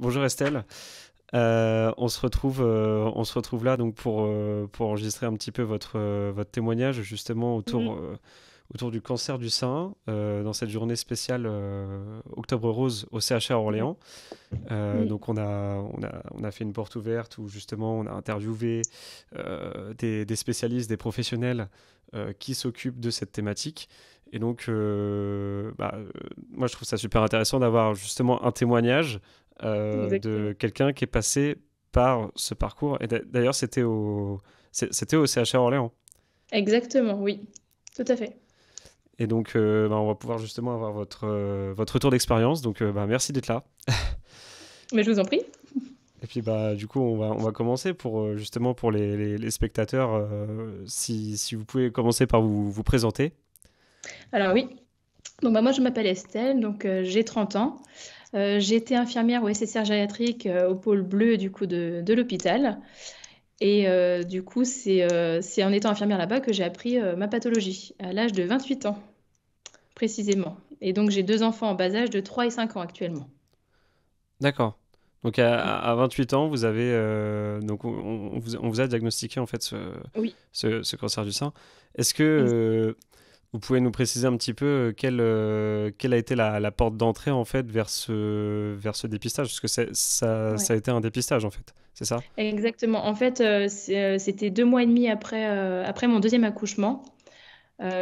Bonjour Estelle. Euh, on se retrouve, euh, on se retrouve là donc pour euh, pour enregistrer un petit peu votre votre témoignage justement autour mhm. autour du cancer du sein dans cette journée spéciale Octobre Rose au CHR Orléans. Mhm. Donc on a on a on a fait une porte ouverte où justement on a interviewé des, spécialistes, des professionnels qui s'occupent de cette thématique. Et donc, bah, moi, je trouve ça super intéressant d'avoir justement un témoignage euh, de quelqu'un qui est passé par ce parcours. Et d'ailleurs, c'était au, c'était au CHR Orléans. Exactement, oui, tout à fait. Et donc, euh, ben, on va pouvoir justement avoir votre, euh, votre retour d'expérience. Donc, ben, merci d'être là. Mais je vous en prie. Et puis, bah, du coup, on va, on va commencer pour justement pour les, spectateurs. Si, si, vous pouvez commencer par vous, vous présenter. Alors, oui. Donc, bah, moi, je m'appelle Estelle. Donc, j'ai 30 ans. Euh, J'étais infirmière au SSR gériatrique euh, au pôle bleu du coup de, l'hôpital. Et euh, du coup, c'est en étant infirmière là-bas que j'ai appris ma pathologie à l'âge de 28 ans, précisément. Et donc, j'ai deux enfants en bas âge de 3 et 5 ans actuellement. D'accord. Donc, à, 28 ans, vous avez. donc, on, vous, a diagnostiqué en fait ce, ce, cancer du sein. Est-ce que. Vous pouvez nous préciser un petit peu euh, quelle, euh, quelle a été la, porte d'entrée en fait vers ce, vers ce dépistage Parce que ça, ça, a été un dépistage en fait, c'est ça Exactement. En fait, euh, c'était deux mois et demi après, après mon deuxième accouchement.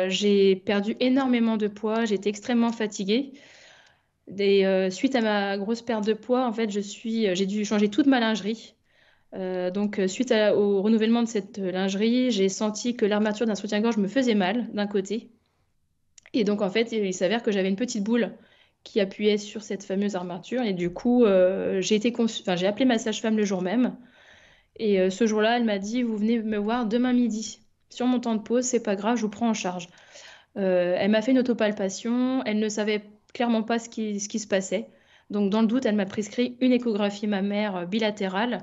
j'ai perdu énormément de poids, j'étais extrêmement fatiguée. suite à ma grosse perte de poids, en fait, j'ai dû changer toute ma lingerie. donc, suite au renouvellement de cette lingerie, j'ai senti que l'armature d'un soutien-gorge me faisait mal d'un côté et donc, en fait, il s'avère que j'avais une petite boule qui appuyait sur cette fameuse armature. Et du coup, euh, j'ai appelé ma sage-femme le jour même. Et euh, ce jour-là, elle m'a dit Vous venez me voir demain midi. Sur mon temps de pause, c'est pas grave, je vous prends en charge. Euh, elle m'a fait une autopalpation. Elle ne savait clairement pas ce qui, ce qui se passait. Donc, dans le doute, elle m'a prescrit une échographie mammaire bilatérale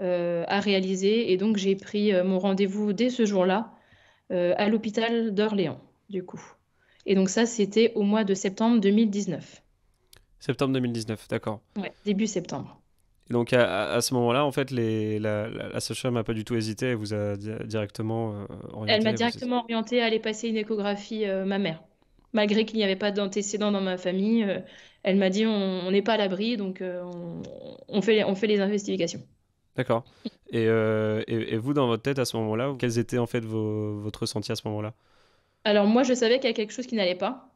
à réaliser. Et donc, j'ai pris mon rendez-vous dès ce jour-là à l'hôpital d'Orléans, du coup. Et donc ça, c'était au mois de septembre 2019. Septembre 2019, d'accord. Ouais, début septembre. Et donc à, ce moment-là, en fait, les, la, la, la sage n'a pas du tout hésité, elle vous a directement euh, orienté. Elle m'a directement orienté à aller passer une échographie euh, ma mère. Malgré qu'il n'y avait pas d'antécédents dans ma famille, euh, elle m'a dit on n'est pas à l'abri, donc on, fait, on fait les investigations. D'accord. Et, vous, dans votre tête, à ce moment-là, quels étaient en fait vos, votre à ce moment-là alors moi, je savais qu'il y avait quelque chose qui n'allait pas.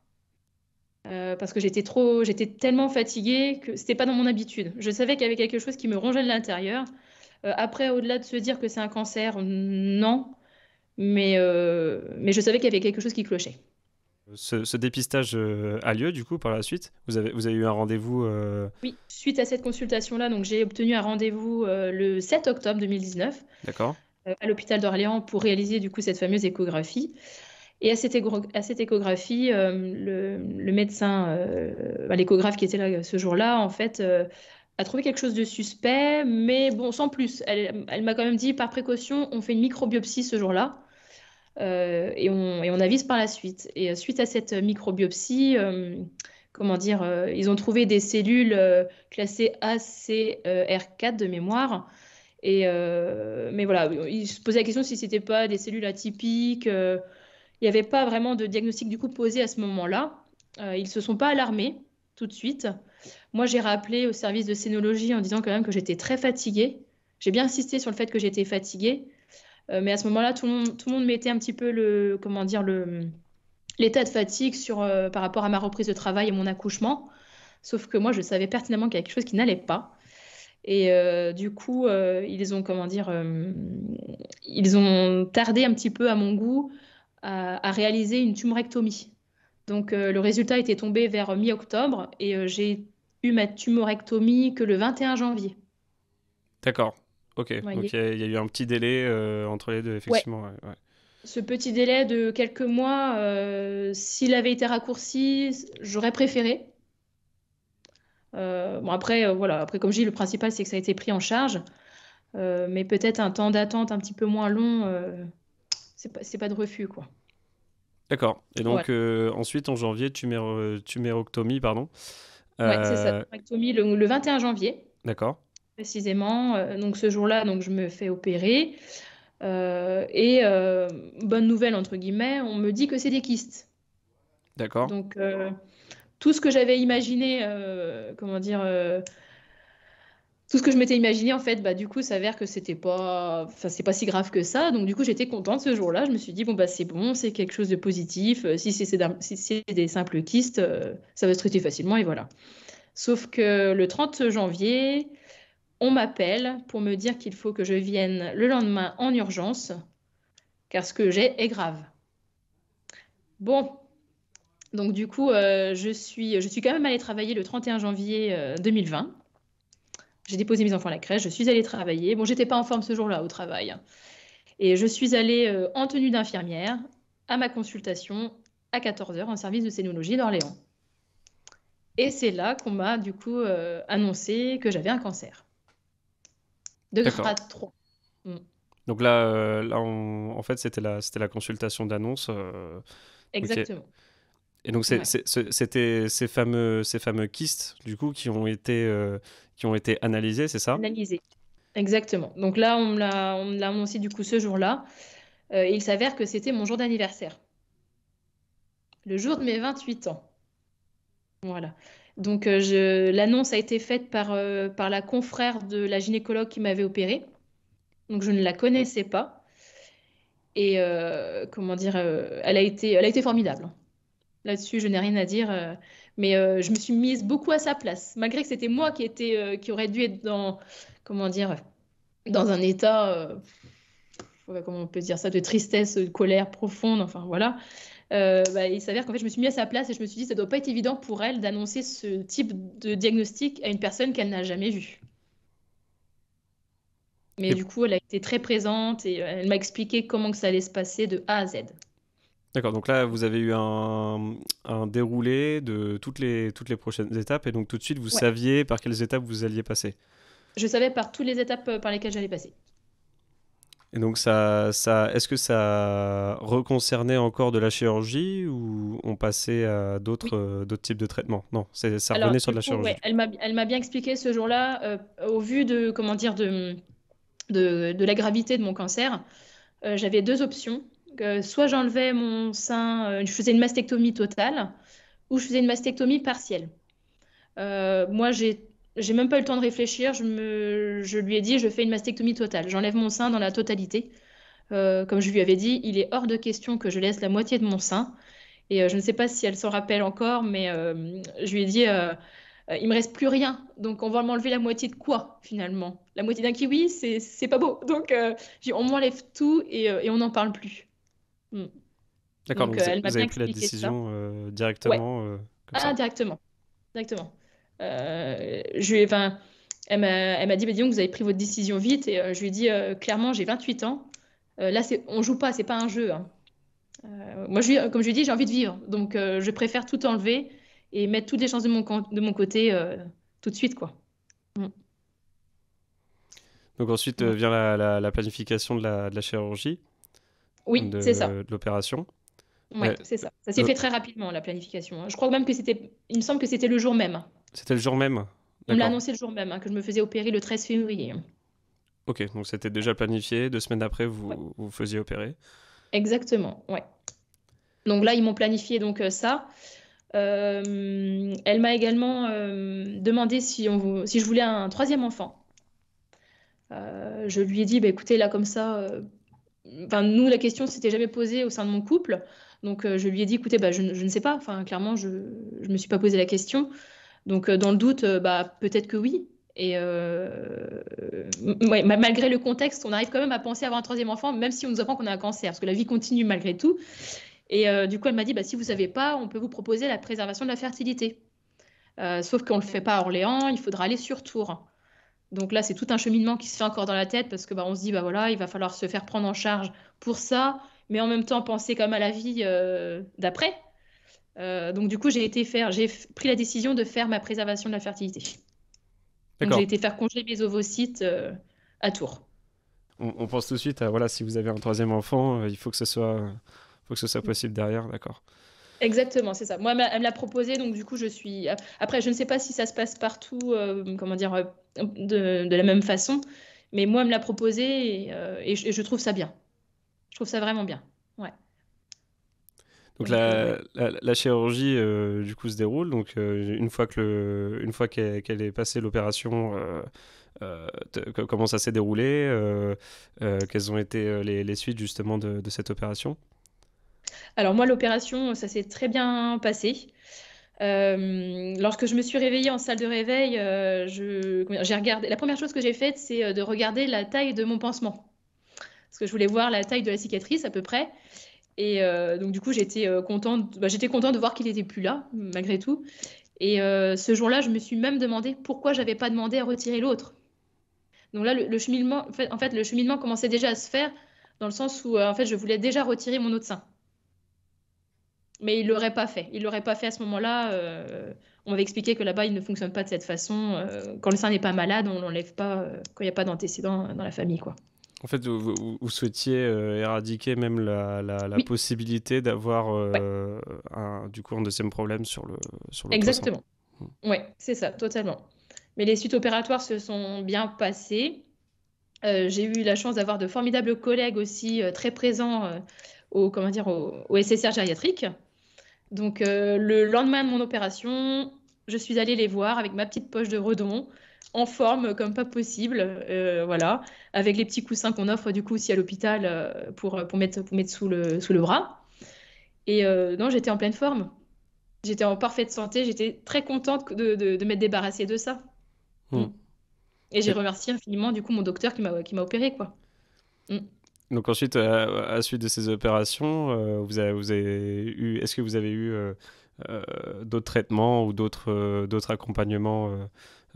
Euh, parce que j'étais trop, j'étais tellement fatiguée que c'était pas dans mon habitude. Je savais qu'il y avait quelque chose qui me rongeait de l'intérieur. Euh, après, au-delà de se dire que c'est un cancer, non, mais, euh, mais je savais qu'il y avait quelque chose qui clochait. Ce, dépistage a lieu du coup par la suite. Vous avez, eu un rendez-vous. Oui, suite à cette consultation-là, donc j'ai obtenu un rendez-vous le 7 octobre 2019. D'accord. à l'hôpital d'Orléans pour réaliser du coup cette fameuse échographie. Et à cette, échographie, euh, le, médecin, euh, bah, l'échographe qui était là euh, ce jour-là, en fait, a trouvé quelque chose de suspect, mais bon, sans plus. Elle, m'a quand même dit, par précaution, on fait une microbiopsie ce jour-là. et, on, avise par la suite. Et suite à cette microbiopsie, comment dire, ils ont trouvé des cellules classées ACR4 de mémoire. Et, mais voilà, ils se posaient la question si c'était pas des cellules atypiques il n'y avait pas vraiment de diagnostic du coup posé à ce moment-là. Euh, ils ne se sont pas alarmés tout de suite. Moi, j'ai rappelé au service de scénologie en disant quand même que j'étais très fatiguée. J'ai bien insisté sur le fait que j'étais fatiguée. Euh, mais à ce moment-là, tout, le monde mettait un petit peu le, comment dire, le, l'état de fatigue sur, euh, par rapport à ma reprise de travail et mon accouchement. Sauf que moi, je savais pertinemment qu'il y avait quelque chose qui n'allait pas. Et du coup, ils ont, comment dire, ils ont tardé un petit peu à mon goût à, réaliser une tumorectomie. Donc euh, le résultat était tombé vers euh, mi-octobre et euh, j'ai eu ma tumorectomie que le 21 janvier. D'accord. Ok. Donc il y, a eu un petit délai entre les deux, effectivement. Ce petit délai de quelques mois, s'il avait été raccourci, j'aurais préféré. bon après, voilà. Après, comme je dis, le principal c'est que ça a été pris en charge, mais peut-être un temps d'attente un petit peu moins long c'est pas, pas de refus, quoi. D'accord. Et donc, euh, ensuite, en janvier, tuméroctomie, euh, pardon. Oui, c'est ça, euh, le, 21 janvier. D'accord. Précisément. donc, ce jour-là, donc je me fais opérer. et bonne nouvelle, entre guillemets, on me dit que c'est des kystes. D'accord. Donc, tout ce que j'avais imaginé, comment dire tout ce que je m'étais imaginé, en fait, bah, du coup, s'avère que c'était pas, enfin, c'est pas si grave que ça. Donc, du coup, j'étais contente ce jour-là. Je me suis dit, bon, bah, c'est bon, c'est quelque chose de positif. Euh, si c'est des simples kystes, euh, ça va se traiter facilement et voilà. Sauf que le 30 janvier, on m'appelle pour me dire qu'il faut que je vienne le lendemain en urgence, car ce que j'ai est grave. Bon, donc du coup, euh, je, suis, je suis quand même allée travailler le 31 janvier 2020. J'ai déposé mes enfants à la crèche, je suis allée travailler. Bon, j'étais pas en forme ce jour-là au travail. Et je suis allée euh, en tenue d'infirmière à ma consultation à 14h en service de sénologie d'Orléans. Et c'est là qu'on m'a du coup euh, annoncé que j'avais un cancer. De grade 3. Mm. Donc là, euh, en fait, c'était la, c'était la consultation d'annonce. Exactement. Et donc, c'était ces fameux, ces fameux kystes, du coup, qui ont été, qui ont été analysés, c'est ça exactement. Donc là, on l'a annoncé du coup ce jour-là. Euh, il s'avère que c'était mon jour d'anniversaire. Le jour de mes 28 ans. Voilà. Donc euh, l'annonce a été faite par, euh, par la confrère de la gynécologue qui m'avait opérée. Donc je ne la connaissais pas. Et comment dire, elle, a été, elle a été formidable. Là-dessus, je n'ai rien à dire. Mais euh, je me suis mise beaucoup à sa place, malgré que c'était moi qui, était, euh, qui aurait dû être dans, comment dire, dans un état, euh, comment on peut dire ça, de tristesse, de colère profonde, enfin voilà. Bah, il s'avère qu'en fait, je me suis mise à sa place et je me suis dit, ça doit pas être évident pour elle d'annoncer ce type de diagnostic à une personne qu'elle n'a jamais vue. Mais du coup, elle a été très présente et elle m'a expliqué comment que ça allait se passer de A à Z. D'accord, donc là, vous avez eu un, déroulé de toutes les, toutes les prochaines étapes, et donc tout de suite, vous saviez par quelles étapes vous alliez passer. Je savais par toutes les étapes euh, par lesquelles j'allais passer. Et donc, ça, ça, est-ce que ça reconcernait encore de la chirurgie ou on passait à d'autres euh, d'autres types de traitements Non, ça revenait sur de la chirurgie. elle m'a bien expliqué ce jour-là, euh, au vu de, comment dire, de, de, la gravité de mon cancer, j'avais deux options. Euh, soit j'enlevais mon sein, euh, je faisais une mastectomie totale, ou je faisais une mastectomie partielle. Euh, moi, j'ai même pas eu le temps de réfléchir. Je, lui ai dit, je fais une mastectomie totale. J'enlève mon sein dans la totalité. comme je lui avais dit, il est hors de question que je laisse la moitié de mon sein. Et je ne sais pas si elle s'en rappelle encore, mais je lui ai dit, il me reste plus rien. Donc on va m'enlever la moitié de quoi finalement La moitié d'un kiwi, c'est pas beau. Donc on m'enlève tout et on n'en parle plus. Mm. D'accord, donc, vous, euh, avez pris la décision directement Ah, directement. je elle m'a dit, mais bah, disons que vous avez pris votre décision vite. Et euh, je lui ai dit, euh, clairement, j'ai 28 ans. Là, là, on joue pas, c'est pas un jeu. Hein. moi, comme je lui ai dit, j'ai envie de vivre. Donc, je préfère tout enlever et mettre toutes les chances de mon, de mon côté tout de suite. quoi. Mm. Donc, ensuite vient la, planification de la, chirurgie oui, c'est ça. de l'opération. Oui, c'est ça. Ça s'est fait très rapidement, la planification. Hein. Je crois même que c'était. Il me semble que c'était le jour même. C'était le jour même On me l'a annoncé le jour même, hein, que je me faisais opérer le 13 février. Ok, donc c'était déjà planifié. Deux semaines après, vous vous faisiez opérer. Exactement, ouais. Donc là, ils m'ont planifié donc euh, ça. Euh, elle m'a également euh, demandé si, on, si je voulais un troisième enfant. je lui ai dit, bah, écoutez, là comme ça, nous, la question s'était jamais posée au sein de mon couple. Donc, euh, je lui ai dit, écoutez, bah, je, ne sais pas. Enfin, clairement, je ne me suis pas posé la question. Donc, euh, dans le doute, euh, bah, peut-être que oui. Et malgré le contexte, on arrive quand même à penser avoir un troisième enfant, même si on nous apprend qu'on a un cancer, parce que la vie continue malgré tout. Et du coup, elle m'a dit, bah, si vous savez pas, on peut vous proposer la préservation de la fertilité. sauf qu'on ne le fait pas à Orléans, il faudra aller sur Tours. Donc là, c'est tout un cheminement qui se fait encore dans la tête parce que bah, on se dit bah voilà, il va falloir se faire prendre en charge pour ça, mais en même temps penser comme à la vie euh, d'après. Euh, donc du coup, j'ai été faire, j'ai pris la décision de faire ma préservation de la fertilité. j'ai été faire congeler mes ovocytes euh, à Tours. On, on, pense tout de suite à voilà, si vous avez un troisième enfant, il faut que ce soit, faut que ce soit possible derrière, d'accord. Exactement, c'est ça. Moi, elle me l'a proposé, donc du coup, je suis. Après, je ne sais pas si ça se passe partout, euh, comment dire, euh, de, la même façon, mais moi, elle me l'a proposé euh, et, je, trouve ça bien. Je trouve ça vraiment bien. Ouais. Donc, la, chirurgie, du coup, se déroule. Donc, une fois qu'elle fois qu'elle est passée l'opération. comment ça s'est déroulé, quelles ont été les, suites justement de cette opération alors moi, l'opération, ça s'est très bien passé. Euh, lorsque je me suis réveillée en salle de réveil, euh, j'ai regardé. La première chose que j'ai faite, c'est euh, de regarder la taille de mon pansement, parce que je voulais voir la taille de la cicatrice à peu près. Et donc du coup, j'étais contente. Bah, j'étais contente de voir qu'il n'était plus là, malgré tout. Et ce jour-là, je me suis même demandé pourquoi j'avais pas demandé à retirer l'autre. Donc là, le, cheminement, fait, en fait, le cheminement commençait déjà à se faire dans le sens où, en fait, je voulais déjà retirer mon autre sein mais il ne l'aurait pas fait. Il ne l'aurait pas fait à ce moment-là. Euh, on m'avait expliqué que là-bas, il ne fonctionne pas de cette façon. Euh, quand le sein n'est pas malade, on ne l'enlève pas euh, quand il n'y a pas d'antécédent dans la famille. quoi. En fait, vous, souhaitiez éradiquer même la, possibilité d'avoir un, du coup un deuxième problème sur le sur le Exactement. Hmm. Oui, c'est ça, totalement. Mais les suites opératoires se sont bien passées. j'ai eu la chance d'avoir de formidables collègues aussi très présents au comment dire au SSR gériatrique donc euh, le lendemain de mon opération, je suis allée les voir avec ma petite poche de redon, en forme comme pas possible, euh, voilà, avec les petits coussins qu'on offre du coup aussi à l'hôpital euh, pour, pour, mettre, sous le, sous le bras. Et non, j'étais en pleine forme. J'étais en parfaite santé, j'étais très contente de, de, m'être débarrassée de ça. Hmm. Et j'ai remercié infiniment du coup mon docteur qui m'a opéré quoi. Hmm. Donc ensuite, à, la suite de ces opérations, euh, vous, avez, eu, est-ce que vous avez eu euh, euh, d'autres traitements ou d'autres d'autres accompagnements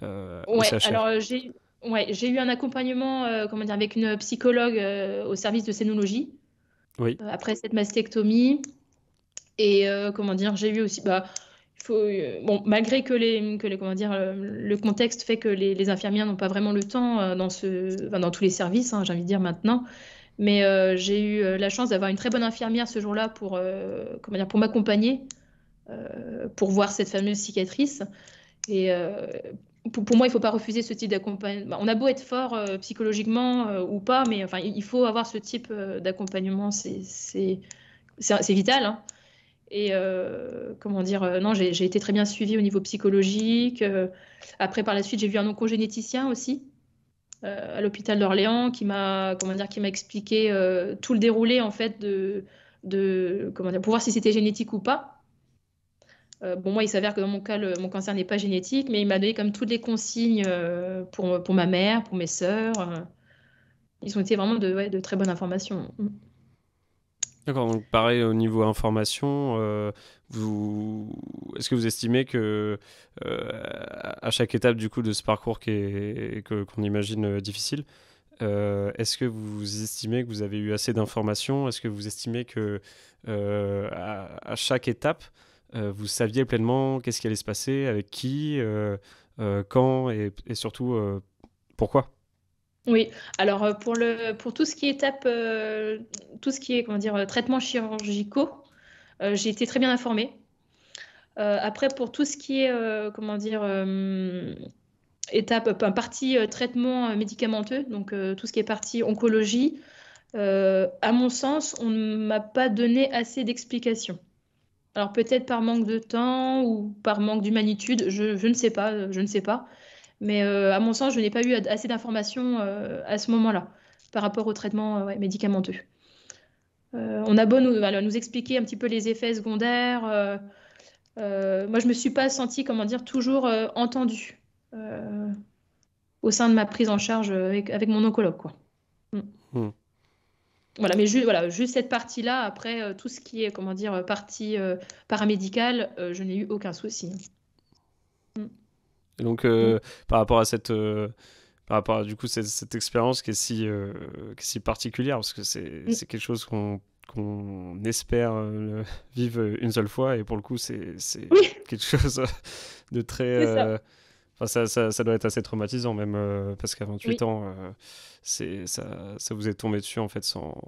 ouais, alors j'ai ouais, j'ai eu un accompagnement comment dire, avec une psychologue au service de scénologie. après cette mastectomie. Et comment dire, j'ai eu aussi. Bah, bon, malgré que, les, que les, comment dire, le, contexte fait que les, infirmières n'ont pas vraiment le temps dans, ce, dans tous les services, hein, j'ai envie de dire maintenant, mais euh, j'ai eu euh, la chance d'avoir une très bonne infirmière ce jour-là pour, euh, comment dire, pour m'accompagner, pour voir cette fameuse cicatrice. Et pour, moi, il ne faut pas refuser ce type d'accompagnement. Bah, on a beau être fort psychologiquement ou pas, mais enfin, il faut avoir ce type d'accompagnement. C'est vital. Hein. Et comment dire, non, j'ai été très bien suivie au niveau psychologique. après, par la suite, j'ai vu un oncogénéticien aussi, euh, à l'hôpital d'Orléans qui m'a comment dire qui m'a expliqué euh, tout le déroulé en fait de, comment dire, pour voir si c'était génétique ou pas. Euh, bon, moi, il s'avère que dans mon cas, mon cancer n'est pas génétique, mais il m'a donné comme toutes les consignes pour, pour ma mère, pour mes sœurs. Ils ont été vraiment de, de très bonnes informations. D'accord, donc pareil au niveau information, euh, est-ce que vous estimez que euh, à chaque étape du coup de ce parcours qu'on imagine euh, difficile, est-ce que vous estimez que vous avez eu assez d'informations Est-ce que vous estimez que à, chaque étape, vous saviez pleinement qu'est-ce qui allait se passer, avec qui, quand et surtout pourquoi oui, alors euh, pour, le, pour tout ce qui est étape, euh, tout ce qui est comment dire, euh, traitement chirurgicaux, j'ai été très bien informée. après, pour tout ce qui est comment dire, étape, partie traitement médicamenteux, donc tout ce qui est partie oncologie, à mon sens, on ne m'a pas donné assez d'explications. Alors peut-être par manque de temps ou par manque d'humanitude, je, je ne sais pas, je ne sais pas. Mais euh, à mon sens, je n'ai pas eu assez d'informations euh, à ce moment-là par rapport au traitement euh, médicamenteux. on a beau nous, expliquer un petit peu les effets secondaires. moi, je ne me suis pas sentie, comment dire, toujours entendue au sein de ma prise en charge avec, mon oncologue. Quoi. Mm. Mm. Voilà, mais juste, cette partie-là, après tout ce qui est, comment dire, partie paramédicale, je n'ai eu aucun souci. Mm donc, euh, mm. par rapport à cette, euh, par rapport à, du coup, cette, expérience qui est si, euh, qui est si particulière, parce que c'est mm. quelque chose qu'on espère vivre une seule fois, et pour le coup, c'est quelque chose de très. Enfin, ça, ça, doit être assez traumatisant, même parce qu'à 28 ans, ça, ça, vous est tombé dessus en fait sans,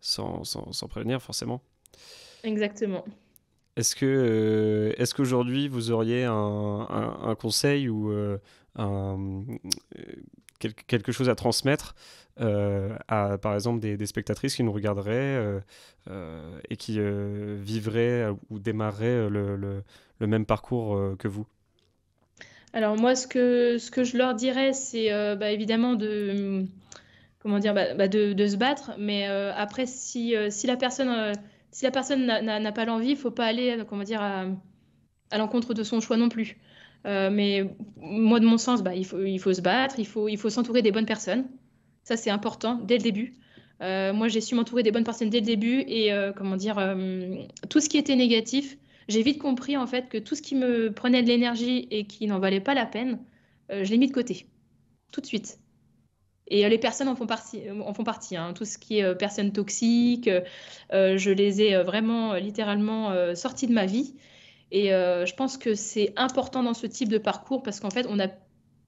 sans, sans, sans prévenir, forcément. Exactement. Est-ce que euh, est-ce qu'aujourd'hui vous auriez un, conseil ou euh, euh, quelque chose à transmettre à par exemple des, spectatrices qui nous regarderaient et qui vivraient ou démarreraient le, même parcours que vous alors moi, ce que, ce que je leur dirais, c'est bah, évidemment de, comment dire, bah, bah, de, se battre, mais après, si, si la personne si la personne n'a pas l'envie, il faut pas aller, euh, dire, à, l'encontre de son choix non plus. Euh, mais moi, de mon sens, bah, il, faut, il faut se battre, il faut, il faut s'entourer des bonnes personnes. Ça, c'est important dès le début. Euh, moi, j'ai su m'entourer des bonnes personnes dès le début et comment dire, tout ce qui était négatif, j'ai vite compris en fait que tout ce qui me prenait de l'énergie et qui n'en valait pas la peine, je l'ai mis de côté tout de suite. Et euh, les personnes en font partie. Euh, en font partie hein. Tout ce qui est personne euh, personnes toxiques, je les ai vraiment littéralement sorties de ma vie. Et je pense que c'est important dans ce type de parcours parce qu'en fait, on a,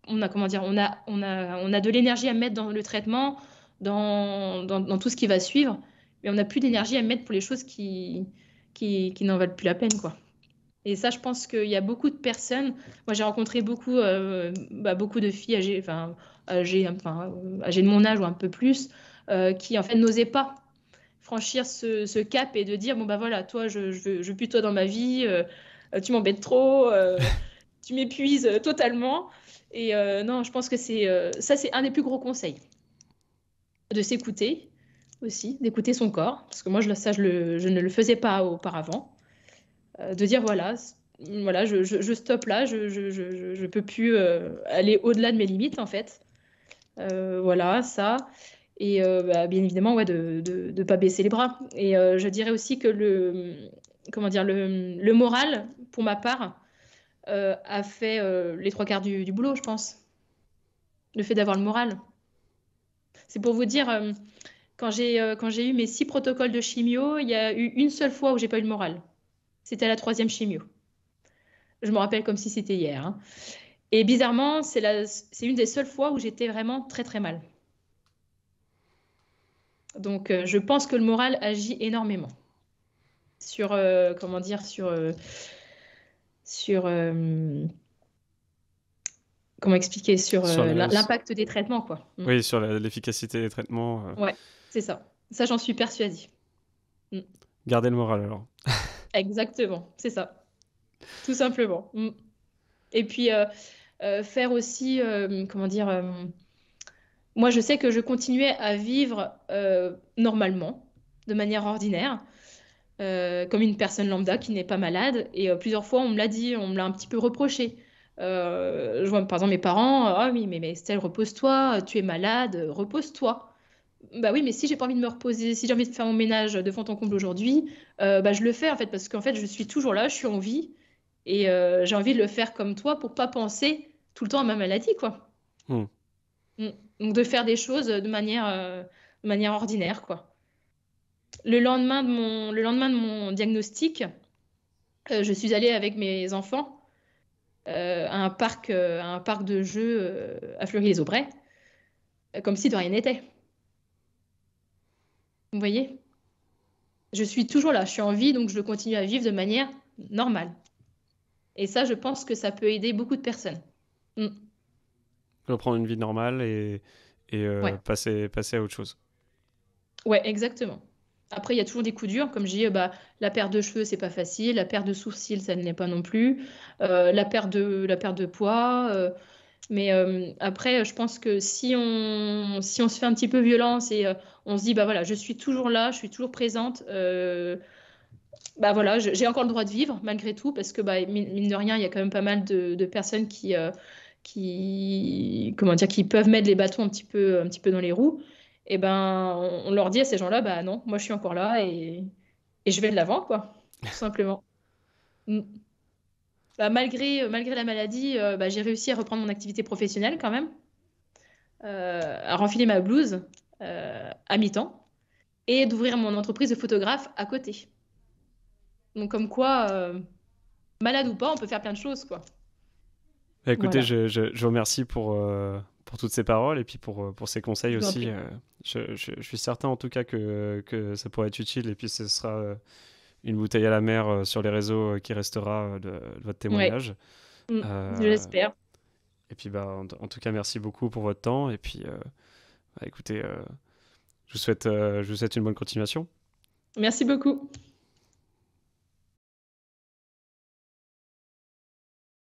on a, comment dire, on a, on a, on a de l'énergie à mettre dans le traitement, dans, dans, dans, tout ce qui va suivre, mais on n'a plus d'énergie à mettre pour les choses qui, qui, qui n'en valent plus la peine, quoi. Et ça, je pense qu'il y a beaucoup de personnes. Moi, j'ai rencontré beaucoup, euh, bah, beaucoup de filles âgées, enfin, âgées, de mon âge ou un peu plus, euh, qui en fait n'osaient pas franchir ce, cap et de dire bon bah voilà, toi, je, je, veux, je plus toi dans ma vie, euh, tu m'embêtes trop, tu m'épuises totalement. Et non, je pense que c'est ça, c'est un des plus gros conseils de s'écouter aussi, d'écouter son corps, parce que moi, ça, je ne le faisais pas auparavant. Euh, de dire voilà, voilà je, stoppe là, je ne peux plus euh, aller au-delà de mes limites en fait. Euh, voilà, ça. Et bah, bien évidemment, ouais, de ne pas baisser les bras. Et je dirais aussi que le, comment dire, le, moral, pour ma part, a fait les trois quarts du, boulot, je pense. Le fait d'avoir le moral. C'est pour vous dire, quand j'ai eu mes six protocoles de chimio, il y a eu une seule fois où j'ai pas eu le moral. C'était la troisième chimio. Je me rappelle comme si c'était hier. Hein. Et bizarrement, c'est une des seules fois où j'étais vraiment très très mal. Donc euh, je pense que le moral agit énormément sur euh, comment dire sur euh, comment expliquer sur, l'impact des traitements quoi. Mm. Oui, sur l'efficacité des traitements. Ouais, c'est ça. Ça j'en suis persuadée. Mm. Gardez le moral alors. Exactement, c'est ça. Tout simplement. Mm. Et puis, euh, euh, faire aussi, euh, comment dire, moi, je sais que je continuais à vivre normalement, de manière ordinaire, comme une personne lambda qui n'est pas malade. Et plusieurs fois, on me l'a dit, on me l'a un petit peu reproché. je vois par exemple mes parents, ah oui, mais, mais Estelle, repose-toi, tu es malade, repose-toi bah oui, mais si j'ai pas envie de me reposer, si j'ai envie de faire mon ménage de fond en comble aujourd'hui, euh, bah je le fais en fait, parce qu'en fait, je suis toujours là, je suis en vie, et euh, j'ai envie de le faire comme toi pour pas penser tout le temps à ma maladie, quoi. Hmm. Hmm. Donc de faire des choses de manière, euh, manière ordinaire, quoi. Le lendemain de mon, le lendemain de mon diagnostic, je suis allée avec mes enfants à, un parc, à un parc de jeux à Fleury-les-Aubrais, comme si de rien n'était. Vous voyez Je suis toujours là, je suis en vie, donc je continue à vivre de manière normale. Et ça, je pense que ça peut aider beaucoup de personnes. Mm. Reprendre une vie normale et, euh, passer, à autre chose. Ouais, exactement. Après, il y a toujours des coups durs, comme je dis, euh, bah, la perte de cheveux, c'est pas facile, la perte de sourcils, ça ne l'est pas non plus, euh, la, perte de, la perte de poids, mais euh, après, je pense que si on, si on se fait un petit peu violence et euh, on se dit, bah voilà, je suis toujours là, je suis toujours présente, euh, bah voilà, j'ai encore le droit de vivre malgré tout, parce que bah, mine de rien, il y a quand même pas mal de, personnes qui, qui, comment dire, qui peuvent mettre les bâtons un petit peu, un petit peu dans les roues. Et eh ben, on, leur dit à ces gens-là, bah non, moi je suis encore là et, et je vais de l'avant, quoi, tout simplement. Mm. Bah, euh, malgré, la maladie, euh, bah, j'ai réussi à reprendre mon activité professionnelle quand même, euh, à renfiler ma blouse à mi-temps et d'ouvrir mon entreprise de photographe à côté. Donc comme quoi, malade ou pas, on peut faire plein de choses, quoi. Bah, écoutez, je, vous remercie pour, toutes ces paroles et puis pour, ces conseils aussi. je, suis certain en tout cas que, que ça pourrait être utile et puis ce sera une bouteille à la mer euh, sur les réseaux euh, qui restera euh, de, votre témoignage. Mm. je l'espère. Et puis, bah, en, tout cas, merci beaucoup pour votre temps. Et puis, bah, écoutez, je vous, souhaite, je vous souhaite une bonne continuation. Merci beaucoup.